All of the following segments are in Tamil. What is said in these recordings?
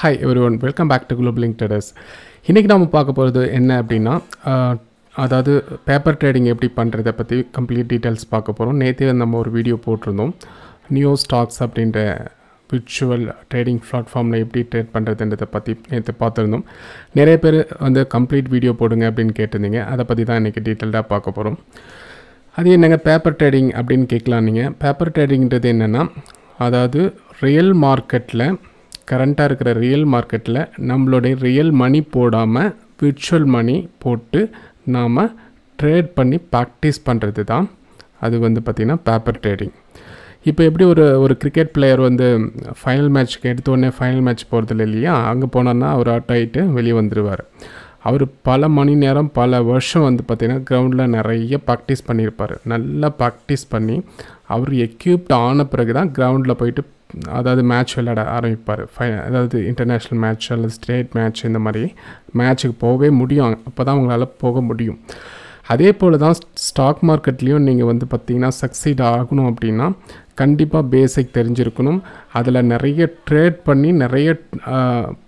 hi everyone welcome back to global link டெடஸ் இன்றைக்கி நம்ம பார்க்க போகிறது என்ன அப்படின்னா அதாவது பேப்பர் ட்ரேடிங் எப்படி பண்ணுறதை பற்றி கம்ப்ளீட் டீட்டெயில்ஸ் பார்க்க போகிறோம் நேற்று நம்ம ஒரு வீடியோ போட்டிருந்தோம் நியூ ஸ்டாக்ஸ் அப்படின்ற விர்ச்சுவல் ட்ரேடிங் பிளாட்ஃபார்மில் எப்படி ட்ரேட் பண்ணுறதுன்றதை பற்றி நேற்று பார்த்துருந்தோம் நிறைய பேர் வந்து கம்ப்ளீட் வீடியோ போடுங்க அப்படின்னு கேட்டிருந்தீங்க அதை பற்றி தான் இன்றைக்கி டீட்டெயில்டாக பார்க்க போகிறோம் அது என்னங்க பேப்பர் ட்ரேடிங் அப்படின்னு கேட்கலாம் நீங்கள் பேப்பர் ட்ரேடிங்கிறது என்னென்னா அதாவது ரியல் மார்க்கெட்டில் கரண்ட்டாக இருக்கிற ரியல் மார்க்கெட்டில் நம்மளுடைய ரியல் மணி போடாமல் விர்ச்சுவல் மணி போட்டு நாம் ட்ரேட் பண்ணி ப்ராக்டிஸ் பண்ணுறது தான் அது வந்து பார்த்திங்கன்னா பேப்பர் ட்ரேடிங் இப்போ எப்படி ஒரு ஒரு கிரிக்கெட் பிளேயர் வந்து ஃபைனல் மேட்ச்க்கு எடுத்த உடனே ஃபைனல் மேட்ச் போகிறதில்ல இல்லையா அங்கே போனோன்னா அவர் அவுட் ஆகிட்டு வெளியே வந்துடுவார் அவர் பல மணி நேரம் பல வருஷம் வந்து பார்த்திங்கன்னா கிரவுண்டில் நிறைய ப்ராக்டிஸ் பண்ணியிருப்பார் நல்லா ப்ராக்டிஸ் பண்ணி அவர் எக்யூப்ட் ஆன பிறகு தான் கிரவுண்டில் போயிட்டு அதாவது மேட்ச் விளையாட ஆரம்பிப்பார் ஃபை அதாவது இன்டர்நேஷ்னல் மேட்ச் அல்லது ஸ்டேட் மேட்ச் இந்த மாதிரி மேட்ச்சுக்கு போகவே முடியும் அப்போ தான் அவங்களால போக முடியும் அதே போல் தான் ஸ்டாக் மார்க்கெட்லேயும் நீங்கள் வந்து பார்த்தீங்கன்னா சக்சீட் ஆகணும் அப்படின்னா கண்டிப்பாக பேசிக் தெரிஞ்சிருக்கணும் அதில் நிறைய ட்ரேட் பண்ணி நிறைய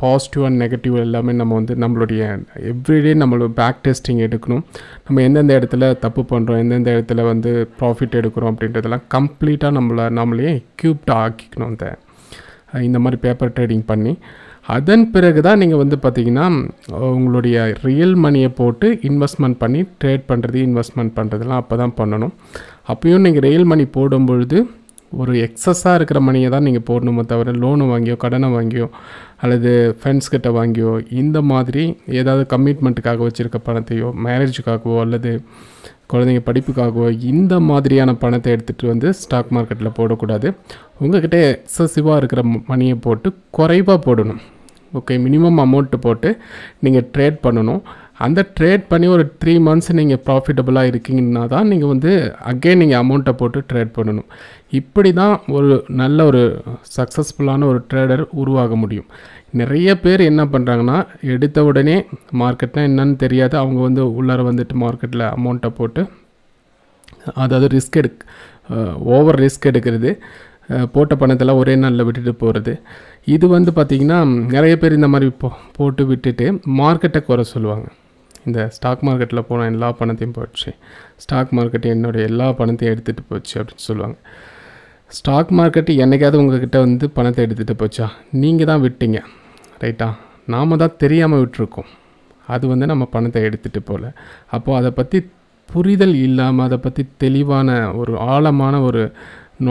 பாசிட்டிவ் அண்ட் நெகட்டிவ் எல்லாமே நம்ம வந்து நம்மளுடைய எவ்ரிடே நம்மளோட பேக் டெஸ்டிங் எடுக்கணும் நம்ம எந்தெந்த இடத்துல தப்பு பண்ணுறோம் எந்தெந்த இடத்துல வந்து ப்ராஃபிட் எடுக்கிறோம் அப்படின்றதெல்லாம் கம்ப்ளீட்டாக நம்மளை நம்மளே எக்யூப்டாக ஆக்கிக்கணும் அந்த இந்த மாதிரி பேப்பர் ட்ரேடிங் பண்ணி அதன் பிறகு தான் நீங்கள் வந்து பார்த்தீங்கன்னா உங்களுடைய ரியல் மணியை போட்டு இன்வெஸ்ட்மெண்ட் பண்ணி ட்ரேட் பண்ணுறது இன்வெஸ்ட்மெண்ட் பண்ணுறதுலாம் அப்போ தான் பண்ணணும் அப்பயும் நீங்கள் ரியல் மணி போடும்பொழுது ஒரு எக்ஸஸாக இருக்கிற மணியை தான் நீங்கள் போடணுமே தவிர லோனு வாங்கியோ கடனை வாங்கியோ அல்லது ஃப்ரெண்ட்ஸ் கிட்ட வாங்கியோ இந்த மாதிரி ஏதாவது கம்மிட்மெண்ட்டுக்காக வச்சுருக்க பணத்தையோ மேரேஜுக்காகவோ அல்லது குழந்தைங்க படிப்புக்காகவோ இந்த மாதிரியான பணத்தை எடுத்துகிட்டு வந்து ஸ்டாக் மார்க்கெட்டில் போடக்கூடாது உங்கள்கிட்ட எக்ஸசிவாக இருக்கிற மணியை போட்டு குறைவாக போடணும் ஓகே மினிமம் அமௌண்ட்டு போட்டு நீங்கள் ட்ரேட் பண்ணணும் அந்த ட்ரேட் பண்ணி ஒரு த்ரீ மந்த்ஸ் நீங்கள் ப்ராஃபிட்டபுளாக இருக்கீங்கன்னா தான் நீங்கள் வந்து அகெயின் நீங்கள் அமௌண்ட்டை போட்டு ட்ரேட் பண்ணணும் இப்படி தான் ஒரு நல்ல ஒரு சக்ஸஸ்ஃபுல்லான ஒரு ட்ரேடர் உருவாக முடியும் நிறைய பேர் என்ன பண்ணுறாங்கன்னா எடுத்த உடனே மார்க்கெட்னால் என்னன்னு தெரியாது அவங்க வந்து உள்ளார வந்துட்டு மார்க்கெட்டில் அமௌண்ட்டை போட்டு அதாவது ரிஸ்க் எடுக் ஓவர் ரிஸ்க் எடுக்கிறது போட்ட பணத்தெல்லாம் ஒரே நாளில் விட்டுட்டு போகிறது இது வந்து பார்த்திங்கன்னா நிறைய பேர் இந்த மாதிரி போ போட்டு விட்டுட்டு மார்க்கெட்டை குறை சொல்லுவாங்க இந்த ஸ்டாக் மார்க்கெட்டில் போன எல்லா பணத்தையும் போச்சு ஸ்டாக் மார்க்கெட்டு என்னுடைய எல்லா பணத்தையும் எடுத்துகிட்டு போச்சு அப்படின்னு சொல்லுவாங்க ஸ்டாக் மார்க்கெட்டு என்றைக்காவது உங்ககிட்ட வந்து பணத்தை எடுத்துகிட்டு போச்சா நீங்கள் தான் விட்டீங்க ரைட்டா நாம் தான் தெரியாமல் விட்டுருக்கோம் அது வந்து நம்ம பணத்தை எடுத்துகிட்டு போகல அப்போது அதை பற்றி புரிதல் இல்லாமல் அதை பற்றி தெளிவான ஒரு ஆழமான ஒரு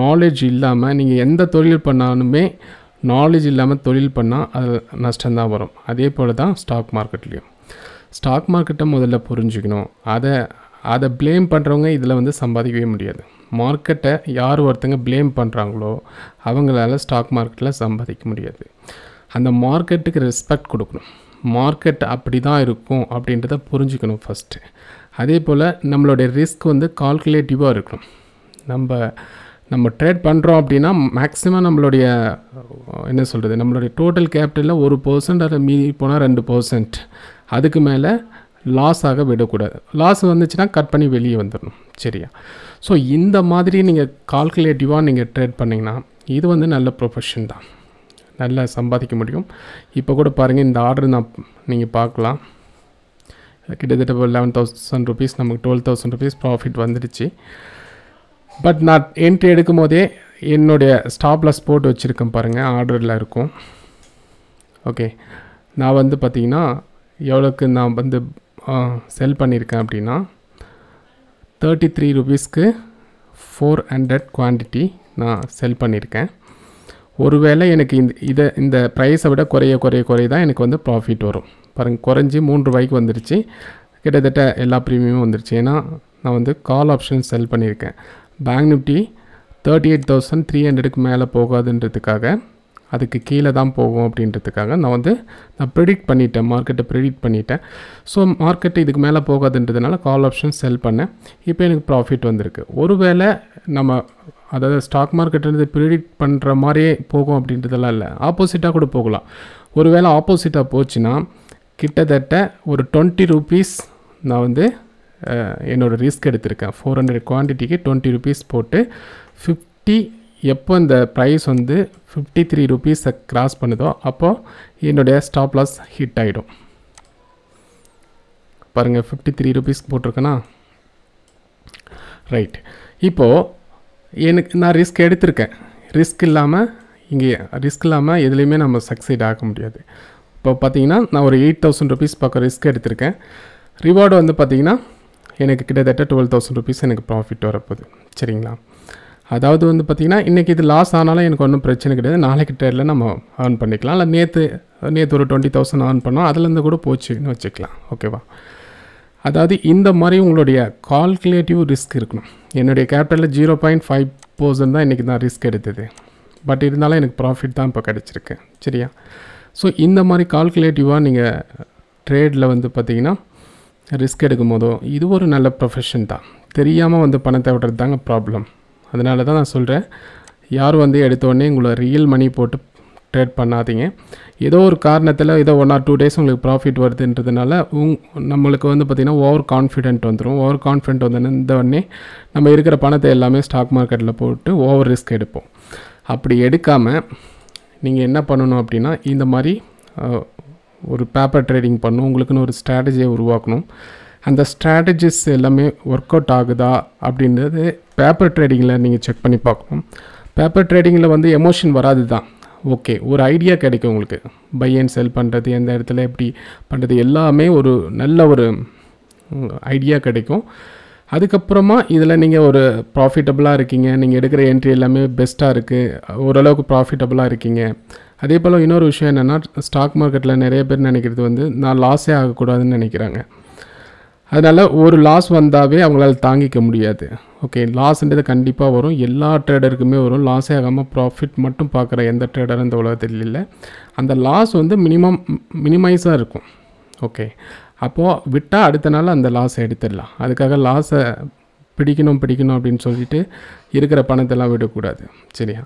நாலேஜ் இல்லாமல் நீங்கள் எந்த தொழில் பண்ணாலுமே நாலேஜ் இல்லாமல் தொழில் பண்ணால் அது நஷ்டம்தான் வரும் அதே போல் தான் ஸ்டாக் மார்க்கெட்லேயும் ஸ்டாக் மார்க்கெட்டை முதல்ல புரிஞ்சுக்கணும் அதை அதை ப்ளேம் பண்ணுறவங்க இதில் வந்து சம்பாதிக்கவே முடியாது மார்க்கெட்டை யார் ஒருத்தங்க ப்ளேம் பண்ணுறாங்களோ அவங்களால ஸ்டாக் மார்க்கெட்டில் சம்பாதிக்க முடியாது அந்த மார்க்கெட்டுக்கு ரெஸ்பெக்ட் கொடுக்கணும் மார்க்கெட் அப்படி தான் இருக்கும் அப்படின்றத புரிஞ்சுக்கணும் ஃபஸ்ட்டு அதே போல் நம்மளுடைய ரிஸ்க் வந்து கால்குலேட்டிவாக இருக்கணும் நம்ம நம்ம ட்ரேட் பண்ணுறோம் அப்படின்னா மேக்ஸிமம் நம்மளுடைய என்ன சொல்கிறது நம்மளுடைய டோட்டல் கேபிட்டலில் ஒரு பர்சன்ட் அதை மீறி போனால் ரெண்டு பர்சன்ட் அதுக்கு மேலே லாஸ் ஆக விடக்கூடாது லாஸ் வந்துச்சுன்னா கட் பண்ணி வெளியே வந்துடணும் சரியா ஸோ இந்த மாதிரி நீங்கள் கால்குலேட்டிவாக நீங்கள் ட்ரேட் பண்ணிங்கன்னா இது வந்து நல்ல ப்ரொஃபஷன் தான் நல்லா சம்பாதிக்க முடியும் இப்போ கூட பாருங்கள் இந்த ஆர்டர் நான் நீங்கள் பார்க்கலாம் கிட்டத்தட்ட ஒரு லெவன் தௌசண்ட் ருபீஸ் நமக்கு டுவெல் தௌசண்ட் ருபீஸ் ப்ராஃபிட் வந்துடுச்சு பட் நான் என்ட்ரி எடுக்கும் போதே என்னுடைய ஸ்டாப்லஸ் போட்டு வச்சுருக்கேன் பாருங்கள் ஆர்டரில் இருக்கும் ஓகே நான் வந்து பார்த்திங்கன்னா எவ்வளோக்கு நான் வந்து செல் பண்ணியிருக்கேன் அப்படின்னா தேர்ட்டி த்ரீ ருபீஸ்க்கு ஃபோர் ஹண்ட்ரட் குவான்டிட்டி நான் செல் பண்ணியிருக்கேன் ஒருவேளை எனக்கு இந்த இதை இந்த ப்ரைஸை விட குறைய குறைய குறைய தான் எனக்கு வந்து ப்ராஃபிட் வரும் பாருங்கள் குறைஞ்சி மூன்று ரூபாய்க்கு வந்துருச்சு கிட்டத்தட்ட எல்லா ப்ரீமியமும் வந்துருச்சு ஏன்னா நான் வந்து கால் ஆப்ஷன் செல் பண்ணியிருக்கேன் bank Nifty thirty eight thousand three ஹண்ட்ரடுக்கு மேலே போகாதுன்றதுக்காக அதுக்கு கீழே தான் போகும் அப்படின்றதுக்காக நான் வந்து நான் ப்ரெடிக்ட் பண்ணிட்டேன் மார்க்கெட்டை ப்ரெடிக்ட் பண்ணிட்டேன் ஸோ மார்க்கெட்டு இதுக்கு மேலே போகாதுன்றதுனால கால் ஆப்ஷன் செல் பண்ணேன் இப்போ எனக்கு ப்ராஃபிட் வந்திருக்கு ஒருவேளை நம்ம அதாவது ஸ்டாக் மார்க்கெட்டு ப்ரிடிக்ட் பண்ணுற மாதிரியே போகும் அப்படின்றதெல்லாம் இல்லை ஆப்போசிட்டாக கூட போகலாம் ஒருவேளை ஆப்போசிட்டாக போச்சுன்னா கிட்டத்தட்ட ஒரு டுவெண்ட்டி ருபீஸ் நான் வந்து என்னோடய ரிஸ்க் எடுத்திருக்கேன் ஃபோர் ஹண்ட்ரட் குவான்டிட்டிக்கு டுவெண்ட்டி ருபீஸ் போட்டு ஃபிஃப்டி எப்போ இந்த ப்ரைஸ் வந்து ஃபிஃப்டி த்ரீ ருபீஸை க்ராஸ் பண்ணுதோ அப்போது என்னுடைய ஸ்டாப் லாஸ் ஹிட் ஆகிடும் பாருங்கள் ஃபிஃப்டி த்ரீ ருபீஸ்க்கு போட்டிருக்கேன்னா ரைட் இப்போது எனக்கு நான் ரிஸ்க் எடுத்திருக்கேன் ரிஸ்க் இல்லாமல் இங்கே ரிஸ்க் இல்லாமல் எதுலேயுமே நம்ம சக்ஸைட் ஆக முடியாது இப்போ பார்த்தீங்கன்னா நான் ஒரு எயிட் தௌசண்ட் ருபீஸ் பார்க்க ரிஸ்க் எடுத்திருக்கேன் ரிவார்டு வந்து பார்த்திங்கன்னா எனக்கு கிட்டத்தட்ட டுவெல் தௌசண்ட் ருபீஸ் எனக்கு ப்ராஃபிட் வரப்போகுது சரிங்களா அதாவது வந்து பார்த்திங்கன்னா இன்றைக்கி இது லாஸ் ஆனாலும் எனக்கு ஒன்றும் பிரச்சனை கிடையாது நாளைக்கு ட்ரேடில் நம்ம ஏர்ன் பண்ணிக்கலாம் இல்லை நேற்று நேற்று ஒரு டுவெண்ட்டி தௌசண்ட் ஏர்ன் பண்ணோம் அதுலேருந்து கூட போச்சுன்னு வச்சுக்கலாம் ஓகேவா அதாவது இந்த மாதிரி உங்களுடைய கால்குலேட்டிவ் ரிஸ்க் இருக்கணும் என்னுடைய கேபிட்டலில் ஜீரோ பாயிண்ட் ஃபைவ் பர்சன்ட் தான் இன்றைக்கி நான் ரிஸ்க் எடுத்தது பட் இருந்தாலும் எனக்கு ப்ராஃபிட் தான் இப்போ கிடச்சிருக்கு சரியா ஸோ இந்த மாதிரி கால்குலேட்டிவாக நீங்கள் ட்ரேடில் வந்து பார்த்திங்கன்னா ரிஸ்க் எடுக்கும் போதோ இது ஒரு நல்ல ப்ரொஃபஷன் தான் தெரியாமல் வந்து பணத்தை விடுறது தாங்க ப்ராப்ளம் அதனால தான் நான் சொல்கிறேன் யார் வந்து எடுத்தோடனே உங்களை ரியல் மணி போட்டு ட்ரேட் பண்ணாதீங்க ஏதோ ஒரு காரணத்தில் ஏதோ ஒன் ஆர் டூ டேஸ் உங்களுக்கு ப்ராஃபிட் வருதுன்றதுனால உங் நம்மளுக்கு வந்து பார்த்திங்கன்னா ஓவர் கான்ஃபிடென்ட் வந்துடும் ஓவர் கான்ஃபிடென்ட் உடனே நம்ம இருக்கிற பணத்தை எல்லாமே ஸ்டாக் மார்க்கெட்டில் போட்டு ஓவர் ரிஸ்க் எடுப்போம் அப்படி எடுக்காமல் நீங்கள் என்ன பண்ணணும் அப்படின்னா இந்த மாதிரி ஒரு பேப்பர் ட்ரேடிங் பண்ணணும் உங்களுக்குன்னு ஒரு ஸ்ட்ராட்டஜியை உருவாக்கணும் அந்த ஸ்ட்ராட்டஜிஸ் எல்லாமே ஒர்க் அவுட் ஆகுதா அப்படின்றது பேப்பர் ட்ரேடிங்கில் நீங்கள் செக் பண்ணி பார்க்கணும் பேப்பர் ட்ரேடிங்கில் வந்து எமோஷன் வராது தான் ஓகே ஒரு ஐடியா கிடைக்கும் உங்களுக்கு பை அண்ட் செல் பண்ணுறது எந்த இடத்துல எப்படி பண்ணுறது எல்லாமே ஒரு நல்ல ஒரு ஐடியா கிடைக்கும் அதுக்கப்புறமா இதில் நீங்கள் ஒரு ப்ராஃபிட்டபுளாக இருக்கீங்க நீங்கள் எடுக்கிற என்ட்ரி எல்லாமே பெஸ்ட்டாக இருக்குது ஓரளவுக்கு ப்ராஃபிட்டபுளாக இருக்கீங்க அதே போல் இன்னொரு விஷயம் என்னென்னா ஸ்டாக் மார்க்கெட்டில் நிறைய பேர் நினைக்கிறது வந்து நான் லாஸே ஆகக்கூடாதுன்னு நினைக்கிறாங்க அதனால் ஒரு லாஸ் வந்தாவே அவங்களால தாங்கிக்க முடியாது ஓகே லாஸ்ன்றது கண்டிப்பாக வரும் எல்லா ட்ரேடருக்குமே வரும் லாஸே ஆகாமல் ப்ராஃபிட் மட்டும் பார்க்குற எந்த ட்ரேடரும் இந்த உலகத்தில் இல்லை அந்த லாஸ் வந்து மினிமம் மினிமைஸாக இருக்கும் ஓகே அப்போது விட்டால் அடுத்த நாள் அந்த லாஸை எடுத்துடலாம் அதுக்காக லாஸை பிடிக்கணும் பிடிக்கணும் அப்படின்னு சொல்லிட்டு இருக்கிற பணத்தெல்லாம் விடக்கூடாது சரியா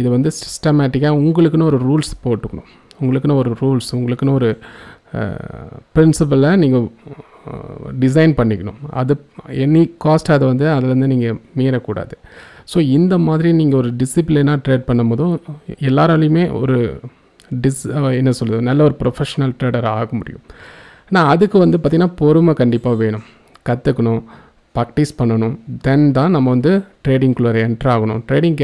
இது வந்து சிஸ்டமேட்டிக்காக உங்களுக்குன்னு ஒரு ரூல்ஸ் போட்டுக்கணும் உங்களுக்குன்னு ஒரு ரூல்ஸ் உங்களுக்குன்னு ஒரு பிரின்சிபலை நீங்கள் டிசைன் பண்ணிக்கணும் அது எனி காஸ்ட் அதை வந்து அதுலேருந்து நீங்கள் மீறக்கூடாது ஸோ இந்த மாதிரி நீங்கள் ஒரு டிசிப்ளினாக ட்ரேட் பண்ணும்போதும் எல்லாராலையுமே ஒரு டிஸ் என்ன சொல்கிறது நல்ல ஒரு ப்ரொஃபஷ்னல் ட்ரேடராக ஆக முடியும் ஆனால் அதுக்கு வந்து பார்த்திங்கன்னா பொறுமை கண்டிப்பாக வேணும் கற்றுக்கணும் ப்ராக்டிஸ் பண்ணணும் தென் தான் நம்ம வந்து ட்ரேடிங்குள்ளே என்ட்ரு ஆகணும் ட்ரேடிங்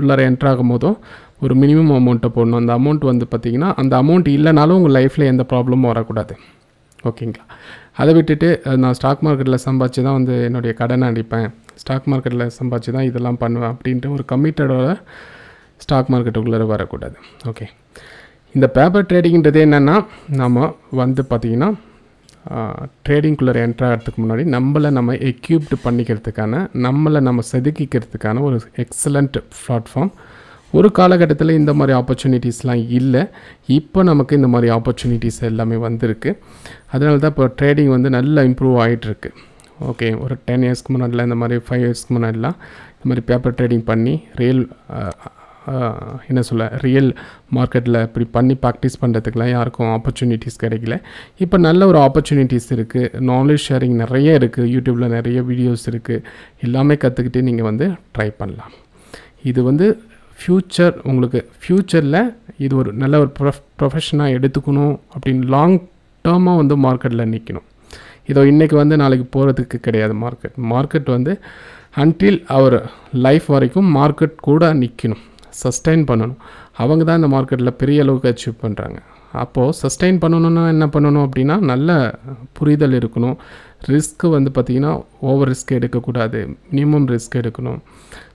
உள்ளார என்ட்ரு போதும் ஒரு மினிமம் அமௌண்ட்டை போடணும் அந்த அமௌண்ட் வந்து பார்த்திங்கன்னா அந்த அமௌண்ட் இல்லைனாலும் உங்கள் லைஃப்பில் எந்த ப்ராப்ளமும் வரக்கூடாது ஓகேங்களா அதை விட்டுட்டு நான் ஸ்டாக் மார்க்கெட்டில் சம்பாதிச்சு தான் வந்து என்னுடைய கடனை அடிப்பேன் ஸ்டாக் மார்க்கெட்டில் சம்பாதிச்சு தான் இதெல்லாம் பண்ணுவேன் அப்படின்ட்டு ஒரு கம்மிட்டடோட ஸ்டாக் மார்க்கெட்டுக்குள்ளே வரக்கூடாது ஓகே இந்த பேப்பர் ட்ரேடிங்கிறது என்னென்னா நம்ம வந்து பார்த்திங்கன்னா ட்ரேடிங்குள்ளே என்ட்ரு ஆகிறதுக்கு முன்னாடி நம்மளை நம்ம எக்யூப்டு பண்ணிக்கிறதுக்கான நம்மளை நம்ம செதுக்கிக்கிறதுக்கான ஒரு எக்ஸலண்ட் பிளாட்ஃபார்ம் ஒரு காலகட்டத்தில் இந்த மாதிரி ஆப்பர்ச்சுனிட்டிஸ்லாம் இல்லை இப்போ நமக்கு இந்த மாதிரி ஆப்பர்ச்சுனிட்டிஸ் எல்லாமே வந்திருக்கு அதனால தான் இப்போ ட்ரேடிங் வந்து நல்லா இம்ப்ரூவ் ஆகிட்டுருக்கு ஓகே ஒரு டென் இயர்ஸ்க்கு முன்னாடில இந்த மாதிரி ஃபைவ் இயர்ஸ்க்கு முன்னாடிலாம் இந்த மாதிரி பேப்பர் ட்ரேடிங் பண்ணி ரியல் என்ன சொல்ல ரியல் மார்க்கெட்டில் இப்படி பண்ணி ப்ராக்டிஸ் பண்ணுறதுக்கெலாம் யாருக்கும் ஆப்பர்ச்சுனிட்டிஸ் கிடைக்கல இப்போ நல்ல ஒரு ஆப்பர்ச்சுனிட்டிஸ் இருக்குது நாலேஜ் ஷேரிங் நிறைய இருக்குது யூடியூப்பில் நிறைய வீடியோஸ் இருக்குது எல்லாமே கற்றுக்கிட்டு நீங்கள் வந்து ட்ரை பண்ணலாம் இது வந்து ஃப்யூச்சர் உங்களுக்கு ஃப்யூச்சரில் இது ஒரு நல்ல ஒரு ப்ரொஃப் ப்ரொஃபஷனாக எடுத்துக்கணும் அப்படின்னு லாங் டேர்மாக வந்து மார்க்கெட்டில் நிற்கணும் இதோ இன்றைக்கி வந்து நாளைக்கு போகிறதுக்கு கிடையாது மார்க்கெட் மார்க்கெட் வந்து அன்டில் அவர் லைஃப் வரைக்கும் மார்க்கெட் கூட நிற்கணும் சஸ்டைன் பண்ணணும் அவங்க தான் இந்த மார்க்கெட்டில் பெரிய அளவுக்கு அச்சீவ் பண்ணுறாங்க அப்போது சஸ்டைன் பண்ணணுன்னா என்ன பண்ணணும் அப்படின்னா நல்ல புரிதல் இருக்கணும் ரிஸ்க்கு வந்து பார்த்திங்கன்னா ஓவர் ரிஸ்க் எடுக்கக்கூடாது மினிமம் ரிஸ்க் எடுக்கணும்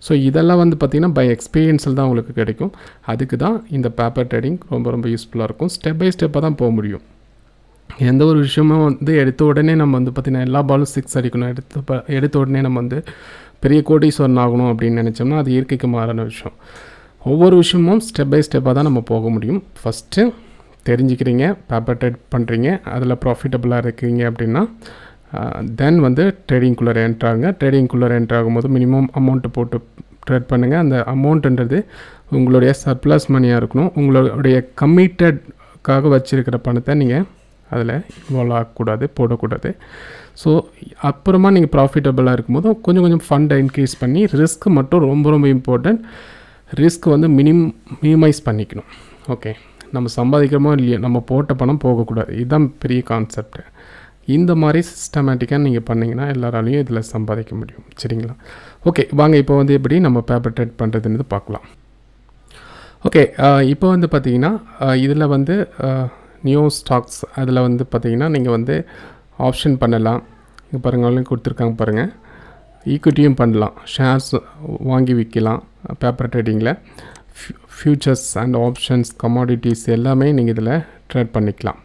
ஸோ இதெல்லாம் வந்து பார்த்திங்கன்னா பை எக்ஸ்பீரியன்ஸில் தான் உங்களுக்கு கிடைக்கும் அதுக்கு தான் இந்த பேப்பர் ட்ரேடிங் ரொம்ப ரொம்ப யூஸ்ஃபுல்லாக இருக்கும் ஸ்டெப் பை ஸ்டெப்பாக தான் போக முடியும் எந்த ஒரு விஷயமும் வந்து எடுத்த உடனே நம்ம வந்து பார்த்திங்கன்னா எல்லா பாலும் சிக்ஸ் அடிக்கணும் எடுத்த எடுத்த உடனே நம்ம வந்து பெரிய கோடீஸ்வரன் ஆகணும் அப்படின்னு நினச்சோம்னா அது இயற்கைக்கு மாறான விஷயம் ஒவ்வொரு விஷயமும் ஸ்டெப் பை ஸ்டெப்பாக தான் நம்ம போக முடியும் ஃபஸ்ட்டு தெரிஞ்சுக்கிறீங்க பேப்பர் ட்ரேட் பண்ணுறீங்க அதில் ப்ராஃபிட்டபுளாக இருக்கீங்க அப்படின்னா தென் வந்து ட்ரேடிங்குள்ளே என்ட்ராகுங்க ட்ரேடிங்குள்ளே போது மினிமம் அமௌண்ட்டு போட்டு ட்ரேட் பண்ணுங்கள் அந்த அமௌண்ட்டுன்றது உங்களுடைய சர்ப்ளஸ் மணியாக இருக்கணும் உங்களுடைய கம்மிட்டட்காக வச்சுருக்கிற பணத்தை நீங்கள் அதில் இன்வால்வ் ஆகக்கூடாது போடக்கூடாது ஸோ அப்புறமா நீங்கள் ப்ராஃபிட்டபுளாக இருக்கும்போது கொஞ்சம் கொஞ்சம் ஃபண்டை இன்க்ரீஸ் பண்ணி ரிஸ்க் மட்டும் ரொம்ப ரொம்ப இம்பார்ட்டண்ட் ரிஸ்க் வந்து மினிம் மினிமைஸ் பண்ணிக்கணும் ஓகே நம்ம சம்பாதிக்கிறோமோ இல்லையோ நம்ம போட்ட பணம் போகக்கூடாது இதுதான் பெரிய கான்செப்ட்டு இந்த மாதிரி சிஸ்டமேட்டிக்காக நீங்கள் பண்ணிங்கன்னா எல்லாராலையும் இதில் சம்பாதிக்க முடியும் சரிங்களா ஓகே வாங்க இப்போ வந்து எப்படி நம்ம பேப்பர் ட்ரேட் பண்ணுறதுன்னு பார்க்கலாம் ஓகே இப்போ வந்து பார்த்தீங்கன்னா இதில் வந்து நியூ ஸ்டாக்ஸ் அதில் வந்து பார்த்தீங்கன்னா நீங்கள் வந்து ஆப்ஷன் பண்ணலாம் இங்கே பாருங்கள் கொடுத்துருக்காங்க பாருங்கள் ஈக்விட்டியும் பண்ணலாம் ஷேர்ஸ் வாங்கி விற்கலாம் பேப்பர் ட்ரேடிங்கில் ஃப்யூச்சர்ஸ் அண்ட் ஆப்ஷன்ஸ் கமாடிட்டிஸ் எல்லாமே நீங்கள் இதில் ட்ரேட் பண்ணிக்கலாம்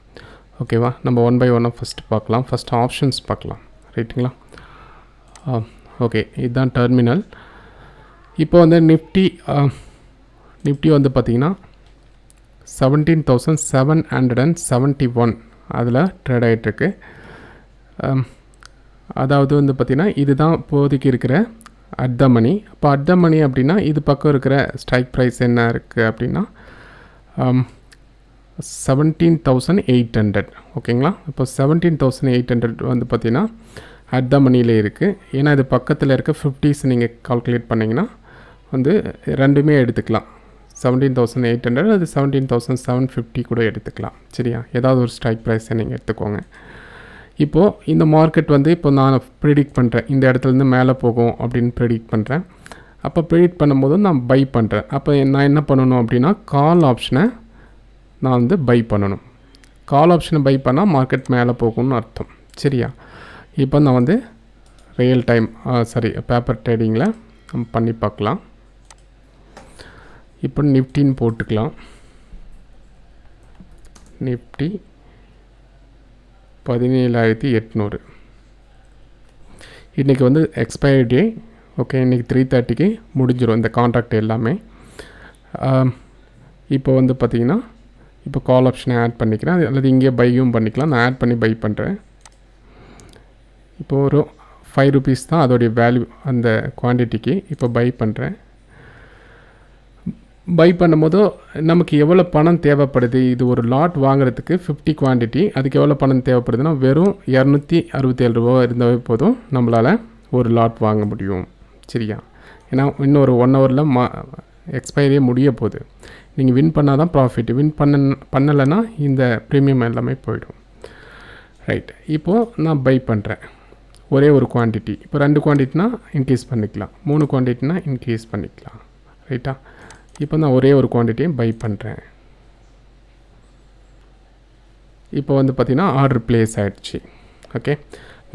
ஓகேவா நம்ம ஒன் பை ஒன்னாக ஃபஸ்ட்டு பார்க்கலாம் ஃபஸ்ட் ஆப்ஷன்ஸ் பார்க்கலாம் ரைட்டுங்களா ஓகே இதுதான் டெர்மினல் இப்போ வந்து நிஃப்டி நிஃப்டி வந்து பார்த்திங்கன்னா seventeen thousand seven hundred and seventy one அதில் ட்ரேட் ஆகிட்டுருக்கு அதாவது வந்து பார்த்திங்கன்னா இதுதான் இப்போதைக்கு இருக்கிற அட் த மணி இப்போ அட் த மணி அப்படின்னா இது பக்கம் இருக்கிற ஸ்ட்ரைக் ப்ரைஸ் என்ன இருக்குது அப்படின்னா செவன்டீன் தௌசண்ட் எயிட் ஹண்ட்ரட் ஓகேங்களா இப்போ செவன்டீன் தௌசண்ட் எயிட் ஹண்ட்ரட் வந்து பார்த்திங்கன்னா அட் த மணியில் இருக்குது ஏன்னா இது பக்கத்தில் இருக்க ஃபிஃப்டிஸ் நீங்கள் கால்குலேட் பண்ணிங்கன்னா வந்து ரெண்டுமே எடுத்துக்கலாம் செவன்டீன் தௌசண்ட் எயிட் ஹண்ட்ரட் அது செவன்டீன் தௌசண்ட் செவன் ஃபிஃப்டி கூட எடுத்துக்கலாம் சரியா ஏதாவது ஒரு ஸ்ட்ரைக் ப்ரைஸை நீங்கள் எடுத்துக்கோங்க இப்போது இந்த மார்க்கெட் வந்து இப்போ நான் ப்ரிடிக்ட் பண்ணுறேன் இந்த இடத்துலேருந்து மேலே போகும் அப்படின்னு ப்ரிடிக்ட் பண்ணுறேன் அப்போ ப்ரிடிக்ட் பண்ணும்போது நான் பை பண்ணுறேன் அப்போ நான் என்ன பண்ணணும் அப்படின்னா கால் ஆப்ஷனை நான் வந்து பை பண்ணணும் கால் ஆப்ஷனை பை பண்ணால் மார்க்கெட் மேலே போகும்னு அர்த்தம் சரியா இப்போ நான் வந்து ரியல் டைம் சாரி பேப்பர் ட்ரேடிங்கில் நம்ம பண்ணி பார்க்கலாம் இப்போ நிஃப்டின்னு போட்டுக்கலாம் நிஃப்டி பதினேழாயிரத்தி எட்நூறு இன்றைக்கி வந்து எக்ஸ்பைரி டே ஓகே இன்றைக்கி த்ரீ தேர்ட்டிக்கு முடிஞ்சிடும் இந்த கான்ட்ராக்ட் எல்லாமே இப்போ வந்து பார்த்திங்கன்னா இப்போ கால் ஆப்ஷனை ஆட் பண்ணிக்கிறேன் அது அல்லது இங்கே பையும் பண்ணிக்கலாம் நான் ஆட் பண்ணி பை பண்ணுறேன் இப்போது ஒரு ஃபைவ் ருபீஸ் தான் அதோடைய வேல்யூ அந்த குவான்டிட்டிக்கு இப்போ பை பண்ணுறேன் பை பண்ணும்போது நமக்கு எவ்வளோ பணம் தேவைப்படுது இது ஒரு லாட் வாங்குறதுக்கு ஃபிஃப்டி குவான்டிட்டி அதுக்கு எவ்வளோ பணம் தேவைப்படுதுன்னா வெறும் இரநூத்தி அறுபத்தேழு ரூபா இருந்தாவே போதும் நம்மளால் ஒரு லாட் வாங்க முடியும் சரியா ஏன்னா இன்னொரு ஒன் ஹவரில் மா எக்ஸ்பைரியே முடிய போகுது நீங்கள் வின் பண்ணால் தான் ப்ராஃபிட் வின் பண்ண பண்ணலைன்னா இந்த ப்ரீமியம் எல்லாமே போயிடும் ரைட் இப்போது நான் பை பண்ணுறேன் ஒரே ஒரு குவான்டிட்டி இப்போ ரெண்டு குவான்டிட்டினா இன்க்ரீஸ் பண்ணிக்கலாம் மூணு குவான்டிட்டினா இன்க்ரீஸ் பண்ணிக்கலாம் ரைட்டா இப்போ நான் ஒரே ஒரு குவான்டிட்டியும் பை பண்ணுறேன் இப்போ வந்து பார்த்திங்கன்னா ஆர்டர் ப்ளேஸ் ஆகிடுச்சு ஓகே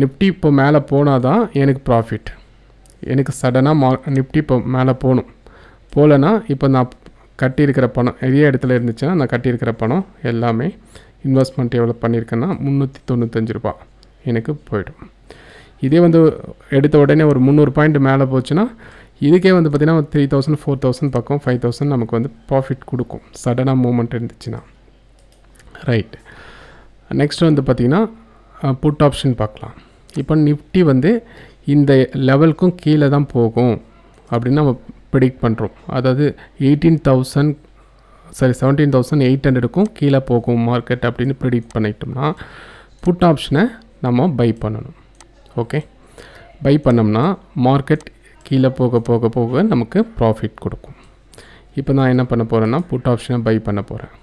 நிப்டி இப்போ மேலே போனால் தான் எனக்கு ப்ராஃபிட் எனக்கு சடனாக மா நிப்டி இப்போ மேலே போகணும் போகலன்னா இப்போ நான் கட்டியிருக்கிற பணம் இதே இடத்துல இருந்துச்சுன்னா நான் கட்டியிருக்கிற பணம் எல்லாமே இன்வெஸ்ட்மெண்ட் எவ்வளோ பண்ணியிருக்கேன்னா முந்நூற்றி தொண்ணூத்தஞ்சு ரூபா எனக்கு போயிடும் இதே வந்து எடுத்த உடனே ஒரு முந்நூறு பாயிண்ட் மேலே போச்சுன்னா இதுக்கே வந்து பார்த்திங்கன்னா த்ரீ தௌசண்ட் ஃபோர் தௌசண்ட் பக்கம் ஃபைவ் தௌசண்ட் நமக்கு வந்து ப்ராஃபிட் கொடுக்கும் சடனாக மூமெண்ட் இருந்துச்சுன்னா ரைட் நெக்ஸ்ட் வந்து பார்த்திங்கன்னா புட் ஆப்ஷன் பார்க்கலாம் இப்போ நிஃப்டி வந்து இந்த லெவலுக்கும் கீழே தான் போகும் அப்படின்னு நம்ம ப்ரிடிக்ட் பண்ணுறோம் அதாவது eighteen thousand sorry seventeen thousand eight ஹண்ட்ரடுக்கும் கீழே போகும் மார்க்கெட் அப்படின்னு ப்ரிடிக்ட் பண்ணிட்டோம்னா புட் ஆப்ஷனை நம்ம பை பண்ணணும் ஓகே பை பண்ணோம்னா மார்க்கெட் கீழே போக போக போக நமக்கு ப்ராஃபிட் கொடுக்கும் இப்போ நான் என்ன பண்ண போகிறேன்னா புட் ஆப்ஷனை பை பண்ண போகிறேன்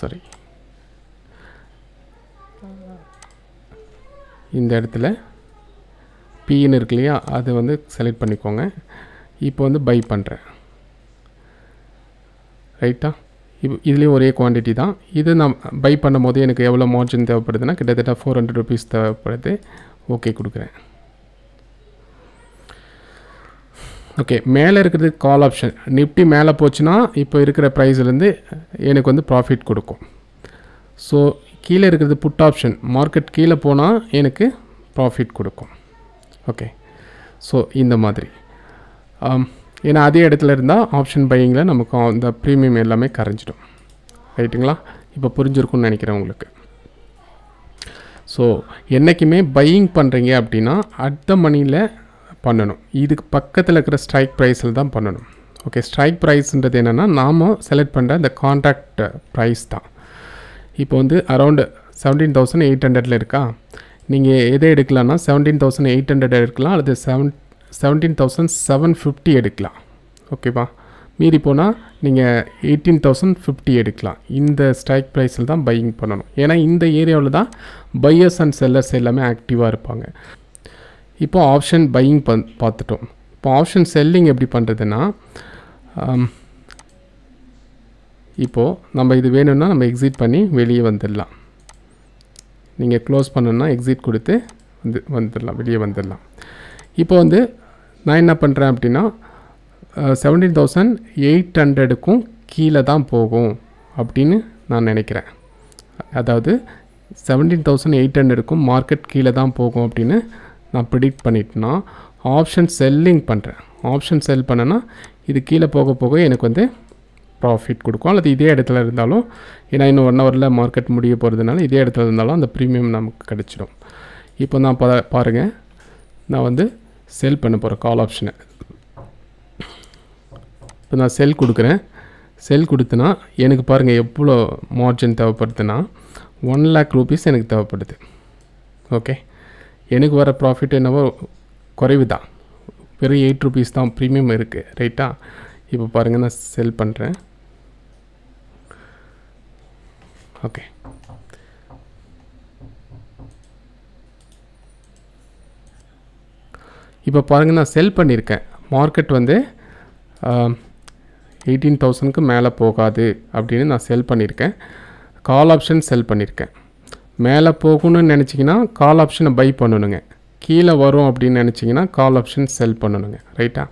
சரி இந்த இடத்துல பின்னு இருக்கு இல்லையா அதை வந்து செலக்ட் பண்ணிக்கோங்க இப்போ வந்து பை பண்ணுறேன் ரைட்டா இப்போ இதுலேயும் ஒரே குவான்டிட்டி தான் இது நான் பை பண்ணும் போது எனக்கு எவ்வளோ மார்ஜின் தேவைப்படுதுன்னா கிட்டத்தட்ட ஃபோர் ஹண்ட்ரட் ருபீஸ் தேவைப்படுது ஓகே கொடுக்குறேன் ஓகே மேலே இருக்கிறது கால் ஆப்ஷன் நிஃப்டி மேலே போச்சுன்னா இப்போ இருக்கிற ப்ரைஸ்லேருந்து எனக்கு வந்து ப்ராஃபிட் கொடுக்கும் ஸோ கீழே இருக்கிறது புட் ஆப்ஷன் மார்க்கெட் கீழே போனால் எனக்கு ப்ராஃபிட் கொடுக்கும் ஓகே ஸோ இந்த மாதிரி um, ஏன்னா அதே இடத்துல இருந்தால் ஆப்ஷன் பையிங்கில் நமக்கு அந்த ப்ரீமியம் எல்லாமே கரைஞ்சிடும் ரைட்டுங்களா இப்போ புரிஞ்சிருக்கும்னு நினைக்கிறேன் உங்களுக்கு ஸோ என்றைக்குமே பையிங் பண்ணுறீங்க அப்படின்னா அடுத்த மணியில் பண்ணணும் இதுக்கு பக்கத்தில் இருக்கிற ஸ்ட்ரைக் ப்ரைஸில் தான் பண்ணணும் ஓகே ஸ்ட்ரைக் ப்ரைஸ்ன்றது என்னென்னா நாம் செலக்ட் பண்ணுற இந்த கான்ட்ராக்ட் ப்ரைஸ் தான் இப்போ வந்து அரவுண்டு செவன்டீன் தௌசண்ட் எயிட் ஹண்ட்ரடில் இருக்கா நீங்கள் எதை எடுக்கலாம்னா செவன்டீன் தௌசண்ட் எயிட் ஹண்ட்ரட் எடுக்கலாம் அல்லது seven seventeen thousand seven fifty எடுக்கலாம் ஓகேவா மீறி போனால் நீங்கள் எயிட்டீன் தௌசண்ட் ஃபிஃப்டி எடுக்கலாம் இந்த ஸ்ட்ரைக் ப்ரைஸில் தான் பையிங் பண்ணணும் ஏன்னா இந்த ஏரியாவில் தான் பையர்ஸ் அண்ட் செல்லர்ஸ் எல்லாமே ஆக்டிவாக இருப்பாங்க இப்போ ஆப்ஷன் பையிங் பண் பார்த்துட்டோம் இப்போ ஆப்ஷன் செல்லிங் எப்படி பண்ணுறதுன்னா இப்போது நம்ம இது வேணும்னா நம்ம எக்ஸிட் பண்ணி வெளியே வந்துடலாம் நீங்கள் க்ளோஸ் பண்ணணுன்னா எக்ஸிட் கொடுத்து வந்து வந்துடலாம் வெளியே வந்துடலாம் இப்போ வந்து நான் என்ன பண்ணுறேன் அப்படின்னா செவன்டீன் தௌசண்ட் எயிட் ஹண்ட்ரடுக்கும் கீழே தான் போகும் அப்படின்னு நான் நினைக்கிறேன் அதாவது செவன்டீன் தௌசண்ட் எயிட் ஹண்ட்ரடுக்கும் மார்க்கெட் கீழே தான் போகும் அப்படின்னு நான் ப்ரிடிக்ட் பண்ணிட்டேன்னா ஆப்ஷன் செல்லிங் பண்ணுறேன் ஆப்ஷன் செல் பண்ணேன்னா இது கீழே போக போக எனக்கு வந்து ப்ராஃபிட் கொடுக்கும் அல்லது இதே இடத்துல இருந்தாலும் ஏன்னா இன்னும் ஒன் ஹவரில் மார்க்கெட் முடிய போகிறதுனால இதே இடத்துல இருந்தாலும் அந்த ப்ரீமியம் நமக்கு கிடச்சிடும் இப்போ நான் பா பாருங்கள் நான் வந்து செல் பண்ண போகிறேன் கால் ஆப்ஷனை இப்போ நான் செல் கொடுக்குறேன் செல் கொடுத்தனா எனக்கு பாருங்கள் எவ்வளோ மார்ஜின் தேவைப்படுதுன்னா ஒன் லேக் ருபீஸ் எனக்கு தேவைப்படுது ஓகே எனக்கு வர ப்ராஃபிட் என்னவோ குறைவு தான் வெறும் எயிட் ருபீஸ் தான் ப்ரீமியம் இருக்குது ரைட்டாக இப்போ பாருங்கள் நான் செல் பண்ணுறேன் okay இப்போ பாருங்கள் நான் செல் பண்ணியிருக்கேன் மார்க்கெட் வந்து எயிட்டீன் தௌசண்ட்க்கு மேலே போகாது அப்படின்னு நான் செல் பண்ணியிருக்கேன் கால் ஆப்ஷன் செல் பண்ணியிருக்கேன் மேலே போகணும்னு நினச்சிங்கன்னா கால் ஆப்ஷனை பை பண்ணணுங்க கீழே வரும் அப்படின்னு நினச்சிங்கன்னா கால் ஆப்ஷன் செல் பண்ணணுங்க ரைட்டா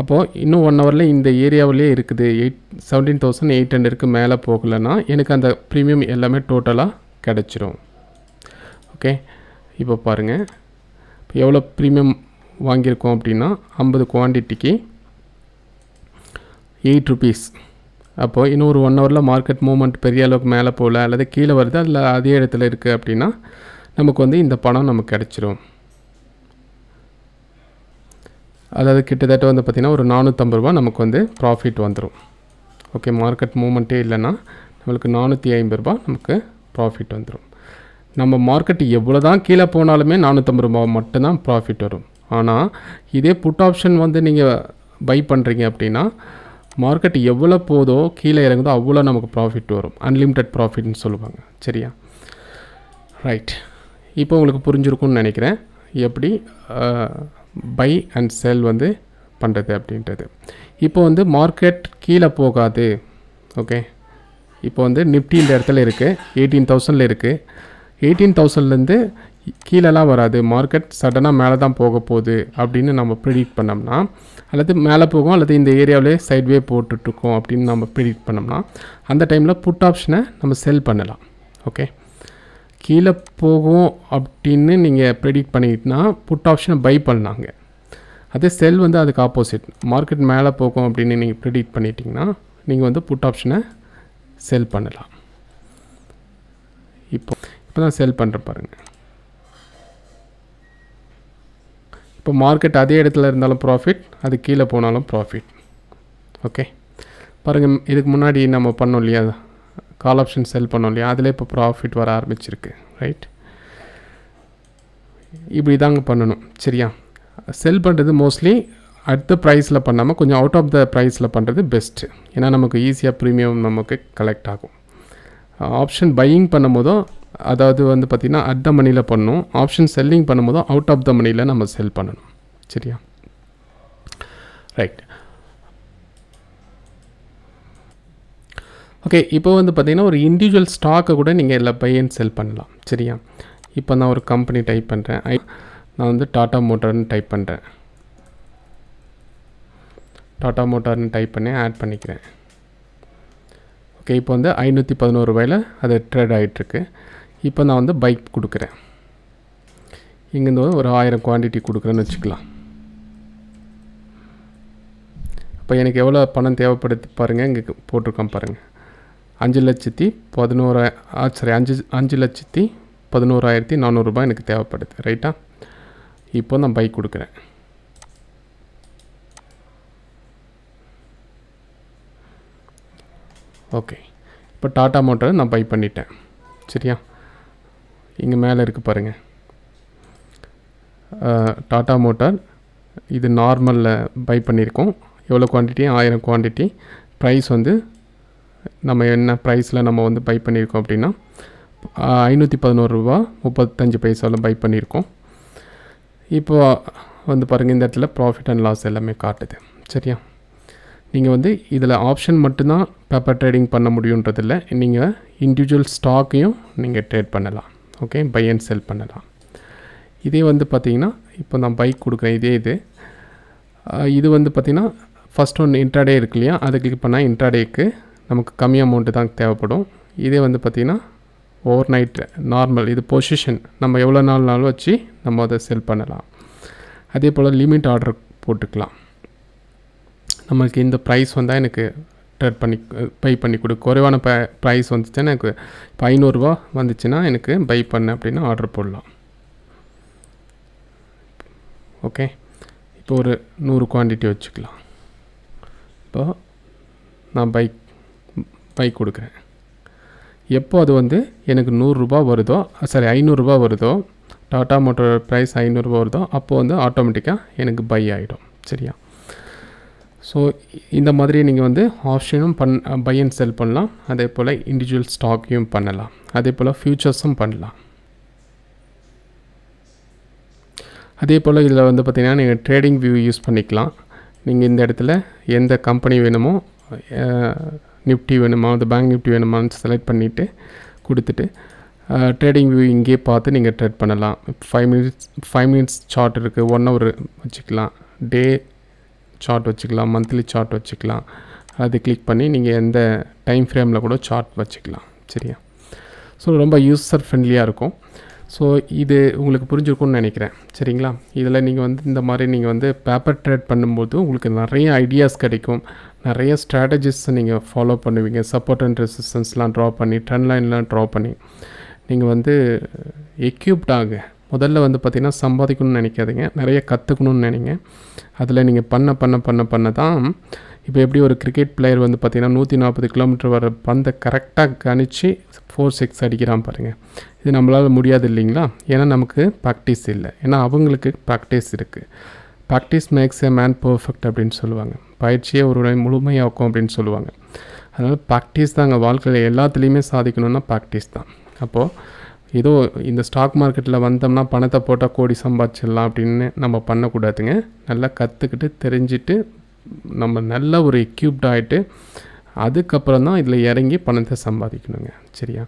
அப்போது இன்னும் ஒன் ஹவரில் இந்த ஏரியாவிலே இருக்குது எயிட் செவன்டீன் தௌசண்ட் எயிட் ஹண்ட்ரடுக்கு மேலே போகலைன்னா எனக்கு அந்த ப்ரீமியம் எல்லாமே டோட்டலாக கிடச்சிரும் ஓகே இப்போ பாருங்கள் இப்போ எவ்வளோ ப்ரீமியம் வாங்கியிருக்கோம் அப்படின்னா ஐம்பது குவான்டிட்டிக்கு எயிட் ருபீஸ் அப்போது இன்னும் ஒரு ஒன் ஹவரில் மார்க்கெட் மூமெண்ட் பெரிய அளவுக்கு மேலே போகல அல்லது கீழே வருது அதில் அதே இடத்துல இருக்குது அப்படின்னா நமக்கு வந்து இந்த பணம் நமக்கு கிடச்சிரும் அதாவது கிட்டத்தட்ட வந்து பார்த்திங்கன்னா ஒரு நானூற்றம்பது ரூபா நமக்கு வந்து ப்ராஃபிட் வந்துடும் ஓகே மார்க்கெட் மூமெண்ட்டே இல்லைன்னா நம்மளுக்கு நானூற்றி ஐம்பது ரூபா நமக்கு ப்ராஃபிட் வந்துடும் நம்ம மார்க்கெட் எவ்வளோ தான் கீழே போனாலுமே நானூற்றம்பது ரூபா மட்டும்தான் ப்ராஃபிட் வரும் ஆனால் இதே புட் ஆப்ஷன் வந்து நீங்கள் பை பண்ணுறீங்க அப்படின்னா மார்க்கெட் எவ்வளோ போதோ கீழே இறங்குதோ அவ்வளோ நமக்கு ப்ராஃபிட் வரும் அன்லிமிட்டெட் ப்ராஃபிட்னு சொல்லுவாங்க சரியா ரைட் இப்போ உங்களுக்கு புரிஞ்சிருக்கும்னு நினைக்கிறேன் எப்படி பை அண்ட் செல் வந்து பண்ணுறது அப்படின்றது இப்போ வந்து மார்க்கெட் கீழே போகாது ஓகே இப்போ வந்து நிஃப்டின்ற இந்த இடத்துல இருக்குது எயிட்டீன் தௌசண்டில் இருக்குது எயிட்டீன் தௌசண்ட்லேருந்து கீழெல்லாம் வராது மார்க்கெட் சடனாக மேலே தான் போக போகுது அப்படின்னு நம்ம ப்ரிடிக்ட் பண்ணோம்னா அல்லது மேலே போகும் அல்லது இந்த ஏரியாவிலே சைட்வே போட்டுட்ருக்கோம் அப்படின்னு நம்ம ப்ரிடிக்ட் பண்ணோம்னா அந்த டைமில் புட் ஆப்ஷனை நம்ம செல் பண்ணலாம் ஓகே கீழே போகும் அப்படின்னு நீங்கள் ப்ரெடிக்ட் பண்ணிக்கிட்டுனா புட் ஆப்ஷனை பை பண்ணாங்க அதே செல் வந்து அதுக்கு ஆப்போசிட் மார்க்கெட் மேலே போகும் அப்படின்னு நீங்கள் ப்ரெடிக்ட் பண்ணிட்டீங்கன்னா நீங்கள் வந்து புட் ஆப்ஷனை செல் பண்ணலாம் இப்போ இப்போ தான் செல் பண்ணுற பாருங்கள் இப்போ மார்க்கெட் அதே இடத்துல இருந்தாலும் ப்ராஃபிட் அது கீழே போனாலும் ப்ராஃபிட் ஓகே பாருங்கள் இதுக்கு முன்னாடி நம்ம பண்ணோம் இல்லையா கால் ஆப்ஷன் செல் பண்ணோம் இல்லையா அதில் இப்போ ப்ராஃபிட் வர ஆரம்பிச்சிருக்கு ரைட் இப்படி தாங்க பண்ணணும் சரியா செல் பண்ணுறது மோஸ்ட்லி அட் த ப்ரைஸில் பண்ணாமல் கொஞ்சம் அவுட் ஆஃப் த ப்ரைஸில் பண்ணுறது பெஸ்ட்டு ஏன்னா நமக்கு ஈஸியாக ப்ரீமியம் நமக்கு கலெக்ட் ஆகும் ஆப்ஷன் பையிங் பண்ணும்போதும் அதாவது வந்து பார்த்திங்கன்னா அட் த மணியில் பண்ணணும் ஆப்ஷன் செல்லிங் பண்ணும்போதும் அவுட் ஆஃப் த மணியில் நம்ம செல் பண்ணணும் சரியா ரைட் ஓகே இப்போ வந்து பார்த்திங்கன்னா ஒரு இண்டிவிஜுவல் ஸ்டாக்கை கூட நீங்கள் எல்லா பை அண்ட் செல் பண்ணலாம் சரியா இப்போ நான் ஒரு கம்பெனி டைப் பண்ணுறேன் நான் வந்து டாட்டா மோட்டார்னு டைப் பண்ணுறேன் டாட்டா மோட்டார்னு டைப் பண்ணி ஆட் பண்ணிக்கிறேன் ஓகே இப்போ வந்து ஐநூற்றி பதினோரு ரூபாயில் அது ட்ரேட் ஆகிட்டுருக்கு இப்போ நான் வந்து பைக் கொடுக்குறேன் இங்கேருந்து வந்து ஒரு ஆயிரம் குவான்டிட்டி கொடுக்குறேன்னு வச்சுக்கலாம் இப்போ எனக்கு எவ்வளோ பணம் தேவைப்படுத்தி பாருங்கள் இங்கே போட்டிருக்கோம் பாருங்கள் அஞ்சு லட்சத்தி பதினோரா சரி அஞ்சு அஞ்சு லட்சத்தி பதினோராயிரத்தி நானூறுரூபா எனக்கு தேவைப்படுது ரைட்டா இப்போ நான் பைக் கொடுக்குறேன் ஓகே இப்போ டாட்டா மோட்டரை நான் பை பண்ணிட்டேன் சரியா இங்கே மேலே இருக்குது பாருங்கள் டாட்டா மோட்டார் இது நார்மலில் பை பண்ணியிருக்கோம் எவ்வளோ குவான்டிட்டி ஆயிரம் குவான்டிட்டி ப்ரைஸ் வந்து நம்ம என்ன ப்ரைஸில் நம்ம வந்து பை பண்ணியிருக்கோம் அப்படின்னா ஐநூற்றி பதினோரு ரூபா முப்பத்தஞ்சு பைசாவில் பை பண்ணியிருக்கோம் இப்போது வந்து பாருங்கள் இந்த இடத்துல ப்ராஃபிட் அண்ட் லாஸ் எல்லாமே காட்டுது சரியா நீங்கள் வந்து இதில் ஆப்ஷன் மட்டும்தான் பேப்பர் ட்ரேடிங் பண்ண முடியுன்றதில்ல நீங்கள் இண்டிவிஜுவல் ஸ்டாக்கையும் நீங்கள் ட்ரேட் பண்ணலாம் ஓகே பை அண்ட் செல் பண்ணலாம் இதே வந்து பார்த்திங்கன்னா இப்போ நான் பைக் கொடுக்குறேன் இதே இது இது வந்து பார்த்திங்கன்னா ஃபஸ்ட் ஒன்று இன்ட்ராடே இருக்கு இல்லையா அதை கிளிக் பண்ணால் இன்ட்ராடேக்கு நமக்கு கம்மி அமௌண்ட்டு தான் தேவைப்படும் இதே வந்து பார்த்திங்கன்னா ஓவர் நைட் நார்மல் இது பொசிஷன் நம்ம எவ்வளோ நாள் நாள் வச்சு நம்ம அதை செல் பண்ணலாம் அதே போல் லிமிட் ஆர்டர் போட்டுக்கலாம் நம்மளுக்கு இந்த ப்ரைஸ் வந்தால் எனக்கு ட்ரெட் பண்ணி பை பண்ணி கொடு குறைவான ப ப்ரைஸ் வந்துச்சுன்னா எனக்கு இப்போ ஐநூறுரூவா வந்துச்சுன்னா எனக்கு பை பண்ண அப்படின்னு ஆர்டர் போடலாம் ஓகே இப்போ ஒரு நூறு குவான்டிட்டி வச்சுக்கலாம் இப்போ நான் பைக் பை கொடுக்குறேன் எப்போ அது வந்து எனக்கு நூறுரூபா வருதோ சாரி ஐநூறுரூபா வருதோ டாட்டா மோட்டர் ப்ரைஸ் ஐநூறுரூபா வருதோ அப்போது வந்து ஆட்டோமேட்டிக்காக எனக்கு பை ஆகிடும் சரியா ஸோ இந்த மாதிரி நீங்கள் வந்து ஆப்ஷனும் பண் பை அண்ட் செல் பண்ணலாம் அதே போல் இண்டிவிஜுவல் ஸ்டாக்கையும் பண்ணலாம் அதே போல் ஃப்யூச்சர்ஸும் பண்ணலாம் அதே போல் இதில் வந்து பார்த்திங்கன்னா நீங்கள் ட்ரேடிங் வியூ யூஸ் பண்ணிக்கலாம் நீங்கள் இந்த இடத்துல எந்த கம்பெனி வேணுமோ நிஃப்டி வேணுமா அந்த பேங்க் நிஃப்டி வேணுமான்னு செலக்ட் பண்ணிவிட்டு கொடுத்துட்டு ட்ரேடிங் வியூ இங்கே பார்த்து நீங்கள் ட்ரேட் பண்ணலாம் five minutes five minutes chart இருக்குது ஒன் ஹவர் வச்சுக்கலாம் டே சார்ட் வச்சுக்கலாம் மந்த்லி சார்ட் வச்சுக்கலாம் அது கிளிக் பண்ணி நீங்கள் எந்த டைம் ஃப்ரேமில் கூட சார்ட் வச்சுக்கலாம் சரியா ஸோ ரொம்ப யூஸர் ஃப்ரெண்ட்லியாக இருக்கும் ஸோ இது உங்களுக்கு புரிஞ்சிருக்கும்னு நினைக்கிறேன் சரிங்களா இதில் நீங்கள் வந்து இந்த மாதிரி நீங்கள் வந்து பேப்பர் ட்ரேட் பண்ணும்போது உங்களுக்கு நிறைய ஐடியாஸ் கிடைக்கும் நிறைய ஸ்ட்ராட்டஜிஸ் நீங்கள் ஃபாலோ பண்ணுவீங்க சப்போர்ட் அண்ட் ரெசிஸ்டன்ஸ்லாம் ட்ரா பண்ணி ட்ரெண்ட் லைன்லாம் ட்ரா பண்ணி நீங்கள் வந்து எக்யூப்ட் ஆக முதல்ல வந்து பார்த்திங்கன்னா சம்பாதிக்கணும்னு நினைக்காதீங்க நிறைய கற்றுக்கணும்னு நினைங்க அதில் நீங்கள் பண்ண பண்ண பண்ண பண்ண தான் இப்போ எப்படி ஒரு கிரிக்கெட் பிளேயர் வந்து பார்த்திங்கன்னா நூற்றி நாற்பது கிலோமீட்டர் வர பந்தை கரெக்டாக கணிச்சு ஃபோர் சிக்ஸ் அடிக்கிறான் பாருங்கள் இது நம்மளால் முடியாது இல்லைங்களா ஏன்னா நமக்கு ப்ராக்டிஸ் இல்லை ஏன்னா அவங்களுக்கு ப்ராக்டிஸ் இருக்குது practice makes a man perfect அப்படின்னு சொல்லுவாங்க பயிற்சியே ஒரு முழுமையாக்கும் அப்படின்னு சொல்லுவாங்க அதனால் ப்ராக்டிஸ் தாங்க வாழ்க்கையில் எல்லாத்துலேயுமே சாதிக்கணும்னா ப்ராக்டிஸ் தான் அப்போது ஏதோ இந்த ஸ்டாக் மார்க்கெட்டில் வந்தோம்னா பணத்தை போட்டால் கோடி சம்பாதிச்சிடலாம் அப்படின்னு நம்ம பண்ணக்கூடாதுங்க நல்லா கற்றுக்கிட்டு தெரிஞ்சுட்டு நம்ம நல்ல ஒரு எக்யூப்ட் ஆகிட்டு அதுக்கப்புறம் தான் இதில் இறங்கி பணத்தை சம்பாதிக்கணுங்க சரியா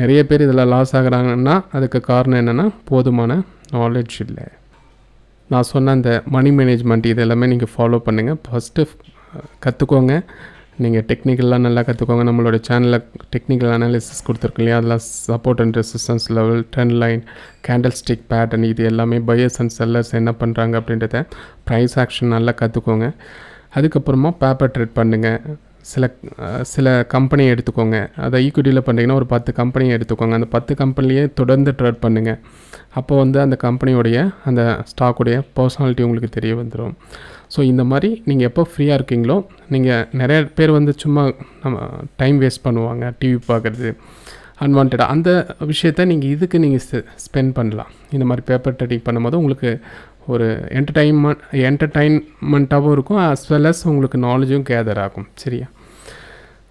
நிறைய பேர் இதில் லாஸ் ஆகிறாங்கன்னா அதுக்கு காரணம் என்னென்னா போதுமான நாலேஜ் இல்லை நான் சொன்ன அந்த மணி மேனேஜ்மெண்ட் இது எல்லாமே நீங்கள் ஃபாலோ பண்ணுங்கள் ஃபஸ்ட்டு கற்றுக்கோங்க நீங்கள் டெக்னிக்கல்லாம் நல்லா கற்றுக்கோங்க நம்மளோட சேனலில் டெக்னிக்கல் அனாலிசிஸ் கொடுத்துருக்கோம் இல்லையா அதெல்லாம் support and resistance level trend line candlestick pattern இது எல்லாமே பயர்ஸ் அண்ட் செல்லர்ஸ் என்ன பண்ணுறாங்க அப்படின்றத ப்ரைஸ் ஆக்ஷன் நல்லா கற்றுக்கோங்க அதுக்கப்புறமா பேப்பர் ட்ரேட் பண்ணுங்கள் சில சில கம்பெனியை எடுத்துக்கோங்க அதை ஈக்குவிட்டியில் பண்ணுறீங்கன்னா ஒரு பத்து கம்பெனியை எடுத்துக்கோங்க அந்த பத்து கம்பெனிலேயே தொடர்ந்து ட்ரேட் பண்ணுங்கள் அப்போ வந்து அந்த கம்பெனியோடைய அந்த ஸ்டாக்குடைய பர்சனாலிட்டி உங்களுக்கு தெரிய வந்துடும் ஸோ இந்த மாதிரி நீங்கள் எப்போ ஃப்ரீயாக இருக்கீங்களோ நீங்கள் நிறைய பேர் வந்து சும்மா நம்ம டைம் வேஸ்ட் பண்ணுவாங்க டிவி பார்க்குறது அன்வான்டாக அந்த விஷயத்தை நீங்கள் இதுக்கு நீங்கள் ஸ்பெண்ட் பண்ணலாம் இந்த மாதிரி பேப்பர் ட்ரெடிங் பண்ணும்போது உங்களுக்கு ஒரு என்டர்டைன்மெண்ட் என்டர்டைன்மெண்ட்டாகவும் இருக்கும் அஸ் வெல் அஸ் உங்களுக்கு நாலேஜும் கேதர் ஆகும் சரியா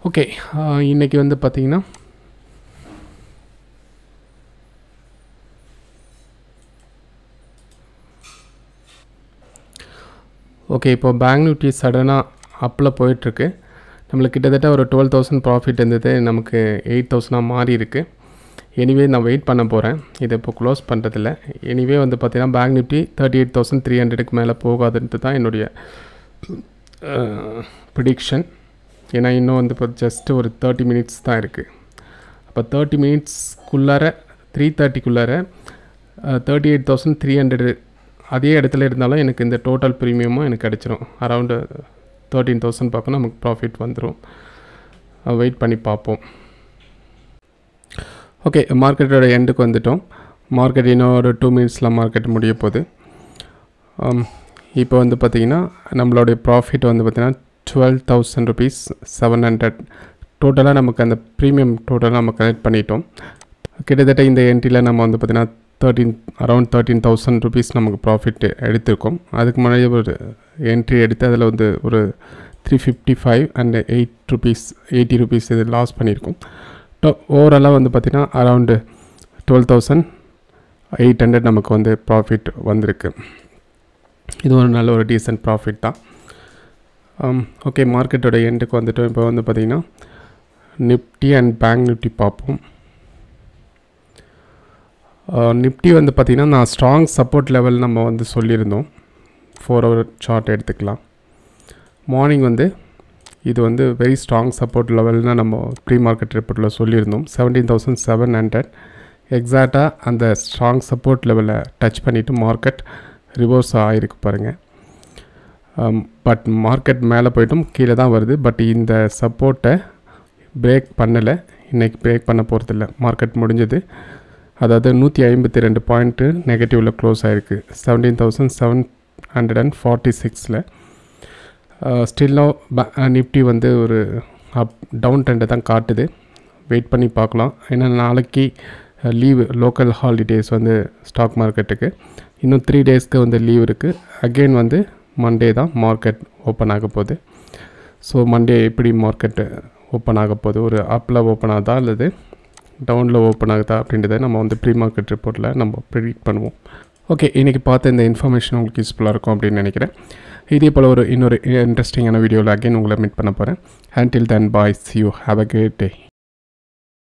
ஓகே இன்றைக்கி வந்து பார்த்திங்கன்னா ஓகே இப்போ பேங்க் நிஃப்டி சடனாக அப்பில் போயிட்டுருக்கு நம்மளுக்கு கிட்டத்தட்ட ஒரு டுவெல் தௌசண்ட் ப்ராஃபிட் இருந்தது நமக்கு எயிட் தௌசண்டாக மாறி இருக்குது எனிவே நான் வெயிட் பண்ண போகிறேன் இதை இப்போ க்ளோஸ் பண்ணுறதில்ல எனிவே வந்து பார்த்தீங்கன்னா bank Nifty thirty eight thousand three ஹண்ட்ரடுக்கு மேலே போகாதுன்ட்டு தான் என்னுடைய ப்ரிடிக்ஷன் ஏன்னா இன்னும் வந்து இப்போ ஜஸ்ட்டு ஒரு தேர்ட்டி மினிட்ஸ் தான் இருக்குது அப்போ தேர்ட்டி மினிட்ஸ்க்குள்ளார த்ரீ தேர்ட்டிக்குள்ளார thirty eight thousand three hundred அதே இடத்துல இருந்தாலும் எனக்கு இந்த டோட்டல் ப்ரீமியமும் எனக்கு கிடச்சிரும் அரவுண்டு தேர்ட்டீன் தௌசண்ட் பார்க்கணும் நமக்கு ப்ராஃபிட் வந்துடும் வெயிட் பண்ணி பார்ப்போம் ஓகே மார்க்கெட்டோட எண்டுக்கு வந்துவிட்டோம் மார்க்கெட் இன்னும் ஒரு டூ மினிட்ஸில் மார்க்கெட் முடிய போகுது um, இப்போ வந்து பார்த்திங்கன்னா நம்மளுடைய ப்ராஃபிட் வந்து பார்த்திங்கன்னா twelve thousand rupees seven hundred டோட்டலாக நமக்கு அந்த ப்ரீமியம் டோட்டலாக நம்ம கலெக்ட் பண்ணிட்டோம் கிட்டத்தட்ட இந்த என்ட்ரியில் நம்ம வந்து பார்த்திங்கன்னா thirteen around thirteen thousand rupees நமக்கு ப்ராஃபிட் எடுத்திருக்கோம் அதுக்கு முன்னாடி ஒரு என்ட்ரி எடுத்து அதில் வந்து ஒரு three fifty five and eight rupees eighty rupees இது லாஸ் பண்ணியிருக்கோம் டோ ஓவராலாக வந்து பார்த்திங்கன்னா around twelve thousand eight hundred நமக்கு வந்து ப்ராஃபிட் வந்திருக்கு இது ஒரு நல்ல ஒரு டீசெண்ட் ப்ராஃபிட் தான் ஓகே மார்க்கெட்டோட எண்டுக்கு வந்துட்டோம் இப்போ வந்து பார்த்திங்கன்னா நிப்டி அண்ட் பேங்க் நிப்டி பார்ப்போம் நிப்டி uh, வந்து பார்த்திங்கன்னா நான் ஸ்ட்ராங் சப்போர்ட் லெவல் நம்ம வந்து சொல்லியிருந்தோம் ஃபோர் ஹவர் சார்ட் எடுத்துக்கலாம் மார்னிங் வந்து இது வந்து வெரி ஸ்ட்ராங் சப்போர்ட் லெவல்னு நம்ம ப்ரீ மார்க்கெட் ரிப்போர்ட்டில் சொல்லியிருந்தோம் செவன்டீன் தௌசண்ட் செவன் ஹண்ட்ரட் எக்ஸாக்டாக அந்த ஸ்ட்ராங் சப்போர்ட் லெவலை டச் பண்ணிவிட்டு மார்க்கெட் ரிவர்ஸ் ஆகிருக்கு பாருங்கள் பட் um, மார்க்கெட் மேலே போய்ட்டும் கீழே தான் வருது பட் இந்த சப்போர்ட்டை பிரேக் பண்ணலை இன்றைக்கி பிரேக் பண்ண போகிறதில்ல மார்க்கெட் முடிஞ்சது அதாவது நூற்றி ஐம்பத்தி ரெண்டு பாயிண்ட்டு நெகட்டிவில் க்ளோஸ் ஆகிருக்கு seventeen thousand seven hundred and forty சிக்ஸில் ஸ்டில் நோ நிஃப்டி வந்து ஒரு அப் டவுன் ட்ரெண்டை தான் காட்டுது வெயிட் பண்ணி பார்க்கலாம் ஏன்னா நாளைக்கு லீவு லோக்கல் ஹாலிடேஸ் வந்து ஸ்டாக் மார்க்கெட்டுக்கு இன்னும் த்ரீ டேஸ்க்கு வந்து லீவ் இருக்குது அகெயின் வந்து மண்டே தான் மார்க்கெட் ஓப்பன் ஆக போகுது ஸோ மண்டே எப்படி மார்க்கெட்டு ஓப்பன் ஆக போகுது ஒரு அப்பில் ஓப்பன் ஆகுதா அல்லது டவுனில் ஓப்பன் ஆகுதா அப்படின்றத நம்ம வந்து ப்ரீ மார்க்கெட் ரிப்போர்ட்டில் நம்ம ப்ரிடிக்ட் பண்ணுவோம் ஓகே இன்றைக்கி பார்த்த இந்த இன்ஃபர்மேஷன் உங்களுக்கு யூஸ்ஃபுல்லாக இருக்கும் அப்படின்னு நினைக்கிறேன் இதே போல் ஒரு இன்னொரு இன்ட்ரெஸ்டிங்கான வீடியோவில் அகைன் உங்களை மீட் பண்ண போகிறேன் until then boys you have a great day